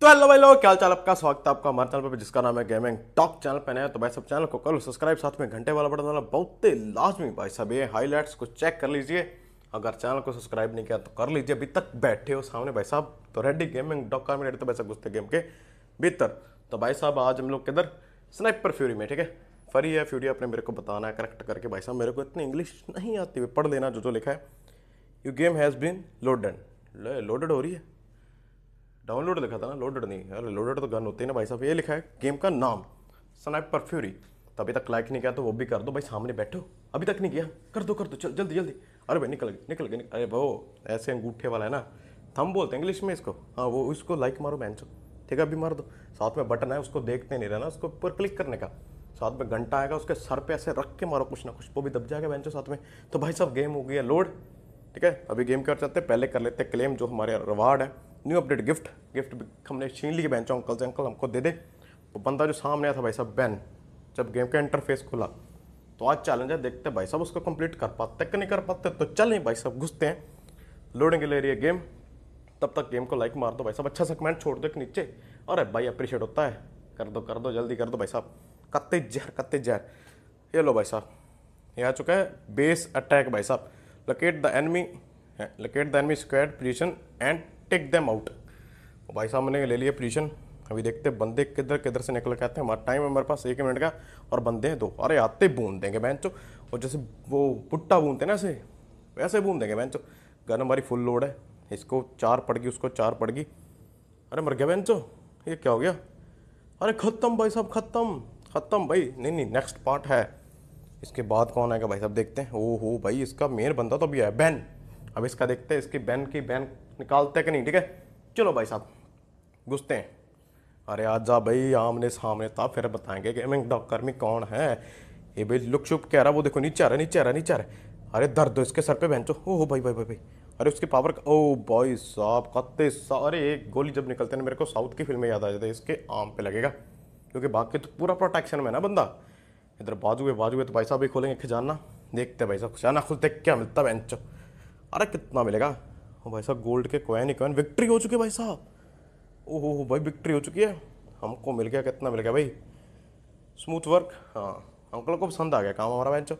तो हेलो भाई लोग क्या चाल आपका स्वागत है आपका हमारे चैनल पर जिसका नाम है गेमिंग टॉक चैनल पर नया तो भाई सब चैनल को कर लो सब्सक्राइब साथ में घंटे वाला बटन वाला बहुत ही लाजमी भाई साहब ये हाईलाइट्स को चेक कर लीजिए अगर चैनल को सब्सक्राइब नहीं किया तो कर लीजिए अभी तक बैठे हो सामने भाई साहब तो रेडी गेमिंग डॉक का मेरे तो भाई साहब घुसते गेम के भीतर तो भाई साहब आज हम लोग किधर स्नाइपर फ्यूरी में ठीक है फरी है फ्यूरी आपने मेरे को बताना है करेक्ट करके भाई साहब मेरे को इतनी इंग्लिश नहीं आती हुई पढ़ लेना जो जो लिखा है you game has been loaded loaded हो रही है डाउनलोड लिखा था ना लोडेड नहीं अरे लोडेड तो गन होती है ना भाई साहब ये लिखा है गेम का नाम स्नाइपर फ्यूरी तो अभी तक लाइक नहीं किया तो वो भी कर दो भाई सामने बैठो अभी तक नहीं किया कर दो कर दो चल जल्दी जल्दी अरे भाई निकल गए निकल गए अरे वो ऐसे अंगूठे वाला है ना थम बोलते हैं इंग्लिश में इसको हाँ वो इसको लाइक मारो मैं ठीक है अभी मार दो साथ में बटन है उसको देखते नहीं रहना उसको ऊपर क्लिक करने का साथ में घंटा आएगा उसके सर पे ऐसे रख के मारो कुछ ना कुछ वो भी दब जाएगा बैंक साथ में तो भाई साहब गेम हो गया लोड ठीक है अभी गेम कर चाहते हैं पहले कर लेते हैं क्लेम जो हमारे रिवार्ड है न्यू अपडेट गिफ्ट गिफ्ट हमने छीन ली बहन चो अंकल से अंकल हमको दे दे वो बंदा जो सामने आया था भाई साहब बैन जब गेम का इंटरफेस खुला तो आज चैलेंज है देखते भाई साहब उसको कंप्लीट कर पाते कि नहीं कर पाते तो चल नहीं भाई साहब घुसते हैं लोडिंग ले रही है गेम तब तक गेम को लाइक मार दो भाई साहब अच्छा सा कमेंट छोड़ दो एक नीचे अरे भाई अप्रिशिएट होता है कर दो कर दो जल्दी कर दो भाई साहब कत्ते जहर कत्ते जहर ये लो भाई साहब ये आ चुका है बेस अटैक भाई साहब locate the enemy locate the enemy squad position and take them out भाई साहब मैंने ले लिया पोजिशन अभी देखते बंदे किधर किधर से निकल के आते हैं हमारा टाइम है मेरे पास एक मिनट का और बंदे हैं दो अरे आते बूंद देंगे बहन चो और जैसे वो भुट्टा बूंदते ना ऐसे वैसे बूंद देंगे बहन चो गन हमारी फुल लोड है इसको चार पड़ गई उसको चार पड़ गई अरे मर गया बहन चो ये क्या हो गया अरे ख़त्म भाई साहब ख़त्म ख़त्म भाई नहीं नहीं नेक्स्ट पार्ट है इसके बाद कौन आएगा भाई साहब देखते हैं ओ हो भाई इसका मेन बंदा तो अभी है बैन अब इसका देखते हैं इसकी बैन की बैन निकालते कि नहीं ठीक है चलो भाई साहब घुसते हैं अरे आजा भाई आमने सामने था फिर बताएंगे कि मैं डॉक्टर में कौन है ये भाई लुक छुप कह रहा वो देखो नीचे आ रहा नीचे आ रहा नीचे आ रहा अरे दर्द इसके सर पे चो हो भाई भाई भाई भाई अरे उसकी पावर ओ भाई साहब कत्ते सारे एक गोली जब निकलते ना मेरे को साउथ की फिल्में याद आ जाती है इसके आम पे लगेगा क्योंकि बाकी तो पूरा प्रोटेक्शन में ना बंदा इधर बाजू हुए बाजू हुए तो भाई साहब भी खोलेंगे खजाना देखते भाई साहब खजाना खुद देख क्या मिलता बहन अरे कितना मिलेगा और भाई साहब गोल्ड के कोयन ही कोयन विक्ट्री हो चुकी है भाई साहब ओहो भाई विक्ट्री हो चुकी है हमको मिल गया कितना मिल गया भाई स्मूथ वर्क हाँ अंकल को पसंद आ गया काम हमारा बेंचो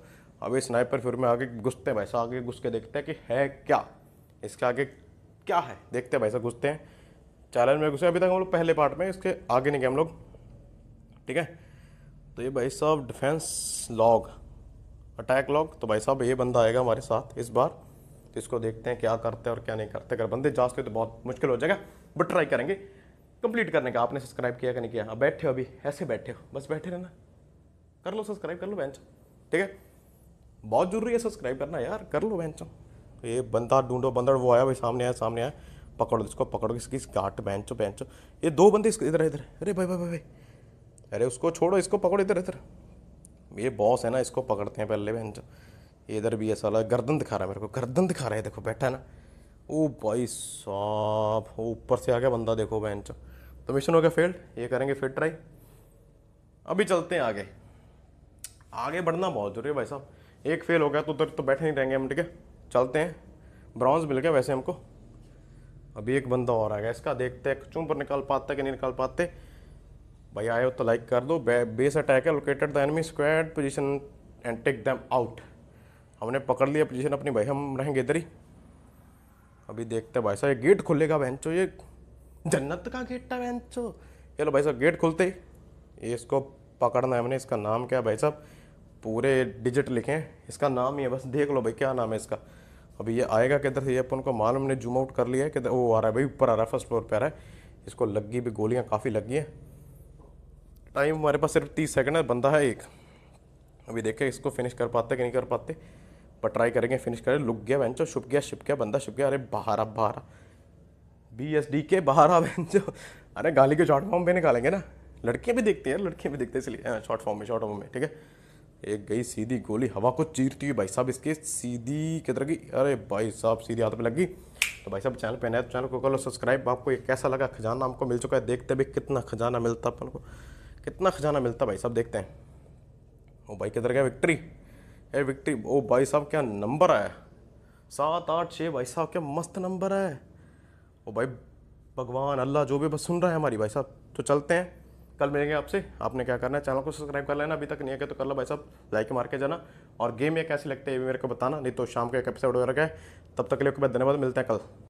अभी स्नाइपर फिर में आगे घुसते हैं भाई साहब आगे घुस के देखते हैं कि है क्या इसके आगे क्या है देखते हैं भाई साहब घुसते हैं चैलेंज में घुसे अभी तक हम लोग पहले पार्ट में इसके आगे नहीं गए हम लोग ठीक है तो ये भाई साहब डिफेंस लॉग अटैक लॉग तो भाई साहब ये बंदा आएगा हमारे साथ इस बार तो इसको देखते हैं क्या करते हैं और क्या नहीं करते अगर बंदे जाते तो बहुत मुश्किल हो जाएगा बट ट्राई करेंगे कंप्लीट करने का आपने सब्सक्राइब किया कि नहीं किया अब बैठे हो अभी ऐसे बैठे हो बस बैठे रहना कर लो सब्सक्राइब कर लो बेंच ठीक है बहुत जरूरी है सब्सक्राइब करना यार कर लो बेंच तो ये बंदा ढूंढो बंदर वो आया भाई सामने आया सामने आया पकड़ो इसको पकड़ो इसकी इस गाट बेंचो बेंचो ये दो बंदे इधर इधर अरे भाई भाई भाई अरे उसको छोड़ो इसको पकड़ो इधर इधर ये बॉस है ना इसको पकड़ते हैं पहले बेंचो इधर भी ऐसा लगा गर्दन दिखा रहा है मेरे को गर्दन दिखा रहा है देखो बैठा है ना ओ भाई साहब ऊपर से आ गया बंदा देखो बहन चो तो मिशन हो गया फेल्ड ये करेंगे फिर ट्राई अभी चलते हैं आगे आगे बढ़ना बहुत जरूरी है भाई साहब एक फेल हो गया तो उधर तो बैठे नहीं रहेंगे हम ठीक है चलते हैं ब्रॉन्ज मिल गया वैसे हमको अभी एक बंदा और आ गया इसका देखते हैं चूं पर निकाल पाते कि नहीं निकाल पाते भाई आए हो तो लाइक कर दो बेस अटैक है located the enemy squad position and take them out हमने पकड़ लिया पोजीशन अपनी भाई हम रहेंगे इधर ही अभी देखते भाई साहब ये गेट खुलेगा बहन ये जन्नत का गेट था चो चलो भाई साहब गेट खुलते ही इसको पकड़ना है हमने इसका नाम क्या भाई साहब पूरे डिजिट लिखे हैं इसका नाम ही है बस देख लो भाई क्या नाम है इसका अभी ये आएगा किधर से ये अपन को मालूम ने जूम आउट कर लिया है किधर वो आ रहा है भाई ऊपर आ रहा है फर्स्ट फ्लोर पर आ रहा है इसको लगी भी गोलियाँ काफ़ी लगी हैं टाइम हमारे पास सिर्फ तीस सेकेंड है बंदा है एक अभी देखे इसको फिनिश कर पाते कि नहीं कर पाते पर ट्राई करेंगे फिनिश करें लुक गया बेंचो छुप गया छिप गया बंदा छिप गया अरे बाहर अब बाहर बी एस डी के बाहर आ बेंचो अरे गाली के शॉर्ट फॉर्म पे निकालेंगे ना लड़कियाँ भी देखती हैं लड़कियाँ भी देखते हैं इसलिए शॉर्ट हाँ, फॉर्म में शॉर्ट फॉर्म में ठीक है एक गई सीधी गोली हवा को चीरती हुई भाई साहब इसके सीधी किधर गई अरे भाई साहब सीधी हाथ में लग गई तो भाई साहब चैनल पे नया तो चैनल को कर लो सब्सक्राइब आपको ये कैसा लगा खजाना हमको मिल चुका है देखते भी कितना खजाना मिलता अपन को कितना खजाना मिलता भाई साहब देखते हैं ओ भाई किधर गया विक्ट्री ए विक्ट्री ओ भाई साहब क्या नंबर आया सात आठ छः भाई साहब क्या मस्त नंबर है ओ भाई भगवान अल्लाह जो भी बस सुन रहा है हमारी भाई साहब तो चलते हैं कल मिलेंगे आपसे आपने क्या करना है चैनल को सब्सक्राइब कर लेना अभी तक नहीं है तो कर लो भाई साहब लाइक मार के जाना और गेम ये कैसे लगते हैं ये भी मेरे को बताना नहीं तो शाम का एक एपिसोड वगैरह गए है तब तक के लिए धन्यवाद मिलते हैं कल